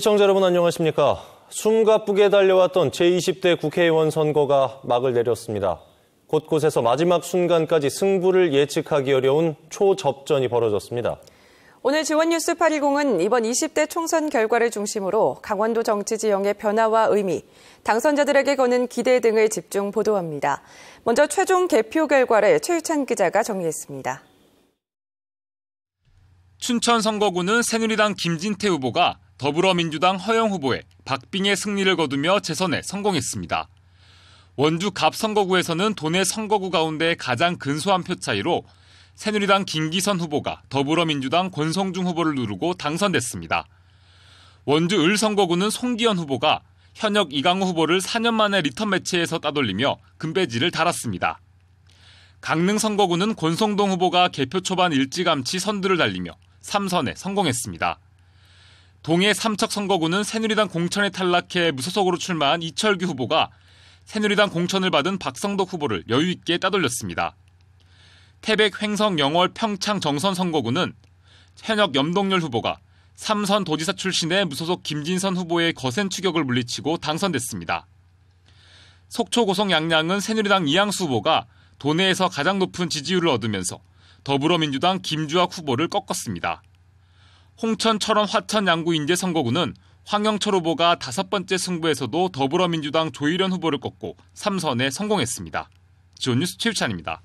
시청자 여러분 안녕하십니까? 숨가쁘게 달려왔던 제20대 국회의원 선거가 막을 내렸습니다. 곳곳에서 마지막 순간까지 승부를 예측하기 어려운 초접전이 벌어졌습니다. 오늘 지원뉴스 810은 이번 20대 총선 결과를 중심으로 강원도 정치 지형의 변화와 의미, 당선자들에게 거는 기대 등을 집중 보도합니다. 먼저 최종 개표 결과를 최유찬 기자가 정리했습니다. 춘천 선거구는 새누리당 김진태 후보가 더불어민주당 허영 후보의 박빙의 승리를 거두며 재선에 성공했습니다. 원주 갑 선거구에서는 도내 선거구 가운데 가장 근소한 표 차이로 새누리당 김기선 후보가 더불어민주당 권성중 후보를 누르고 당선됐습니다. 원주 을 선거구는 송기현 후보가 현역 이강호 후보를 4년 만에 리턴 매치에서 따돌리며 금배지를 달았습니다. 강릉 선거구는 권성동 후보가 개표 초반 일찌감치 선두를 달리며 3선에 성공했습니다. 동해 삼척 선거구는 새누리당 공천에 탈락해 무소속으로 출마한 이철규 후보가 새누리당 공천을 받은 박성덕 후보를 여유 있게 따돌렸습니다. 태백 횡성 영월 평창 정선 선거구는 현역 염동열 후보가 삼선 도지사 출신의 무소속 김진선 후보의 거센 추격을 물리치고 당선됐습니다. 속초 고성 양양은 새누리당 이양수 후보가 도내에서 가장 높은 지지율을 얻으면서 더불어민주당 김주학 후보를 꺾었습니다. 홍천철원 화천 양구 인제 선거구는 황영철 후보가 다섯 번째 승부에서도 더불어민주당 조일현 후보를 꺾고 3선에 성공했습니다. 지온뉴스 최유찬입니다.